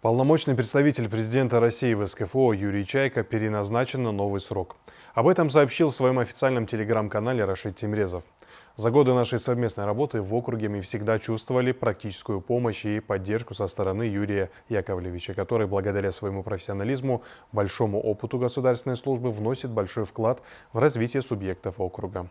Полномочный представитель президента России в СКФО Юрий Чайка переназначен на новый срок. Об этом сообщил в своем официальном телеграм-канале Рашид Тимрезов. За годы нашей совместной работы в округе мы всегда чувствовали практическую помощь и поддержку со стороны Юрия Яковлевича, который благодаря своему профессионализму, большому опыту государственной службы вносит большой вклад в развитие субъектов округа.